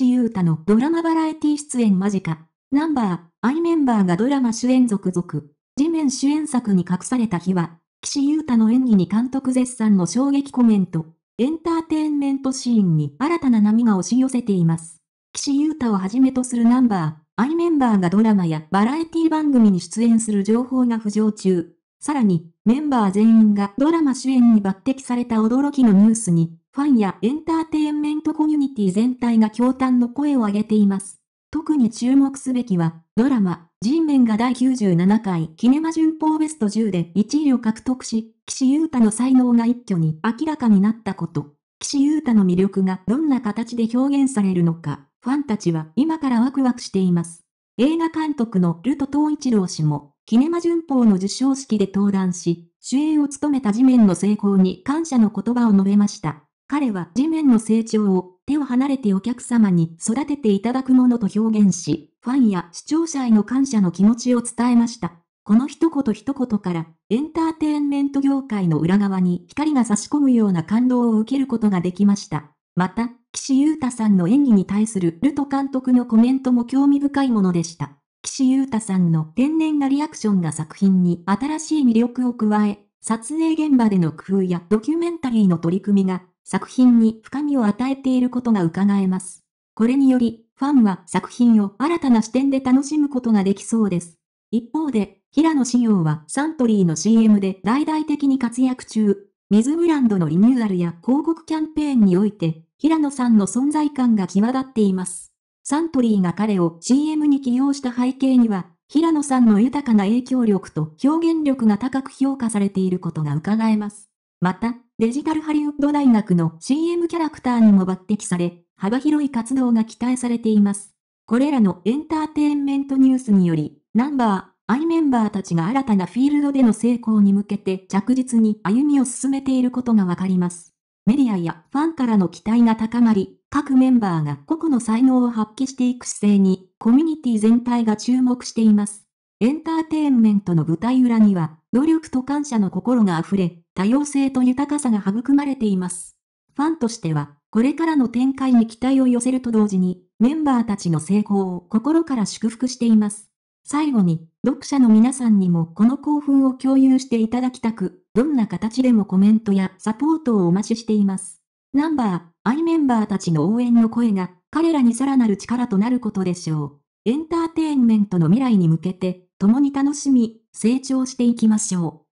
岸優太のドラマバラエティ出演間近。ナンバー、アイメンバーがドラマ主演続々。地面主演作に隠された日は、岸優太の演技に監督絶賛の衝撃コメント。エンターテインメントシーンに新たな波が押し寄せています。岸優太をはじめとするナンバー、アイメンバーがドラマやバラエティ番組に出演する情報が浮上中。さらに、メンバー全員がドラマ主演に抜擢された驚きのニュースに、ファンやエンターントコミュニティ全体が驚嘆の声を上げています。特に注目すべきは、ドラマ、人面が第97回キネマ旬報ベスト10で1位を獲得し、岸優太の才能が一挙に明らかになったこと。岸優太の魅力がどんな形で表現されるのか、ファンたちは今からワクワクしています。映画監督のルトト東一郎氏も、キネマ旬報の授賞式で登壇し、主演を務めた地面の成功に感謝の言葉を述べました。彼は地面の成長を手を離れてお客様に育てていただくものと表現し、ファンや視聴者への感謝の気持ちを伝えました。この一言一言から、エンターテインメント業界の裏側に光が差し込むような感動を受けることができました。また、岸優太さんの演技に対するルト監督のコメントも興味深いものでした。岸優太さんの天然なリアクションが作品に新しい魅力を加え、撮影現場での工夫やドキュメンタリーの取り組みが作品に深みを与えていることが伺えます。これにより、ファンは作品を新たな視点で楽しむことができそうです。一方で、平野紫耀はサントリーの CM で大々的に活躍中。水ブランドのリニューアルや広告キャンペーンにおいて、平野さんの存在感が際立っています。サントリーが彼を CM に起用した背景には、平野さんの豊かな影響力と表現力が高く評価されていることが伺えます。また、デジタルハリウッド大学の CM キャラクターにも抜擢され、幅広い活動が期待されています。これらのエンターテインメントニュースにより、ナンバー、アイメンバーたちが新たなフィールドでの成功に向けて着実に歩みを進めていることがわかります。メディアやファンからの期待が高まり、各メンバーが個々の才能を発揮していく姿勢に、コミュニティ全体が注目しています。エンターテインメントの舞台裏には、努力と感謝の心が溢れ、多様性と豊かさが育まれています。ファンとしては、これからの展開に期待を寄せると同時に、メンバーたちの成功を心から祝福しています。最後に、読者の皆さんにもこの興奮を共有していただきたく、どんな形でもコメントやサポートをお待ちしています。ナンバー、アイメンバーたちの応援の声が、彼らにさらなる力となることでしょう。エンターテインメントの未来に向けて、共に楽しみ、成長していきましょう。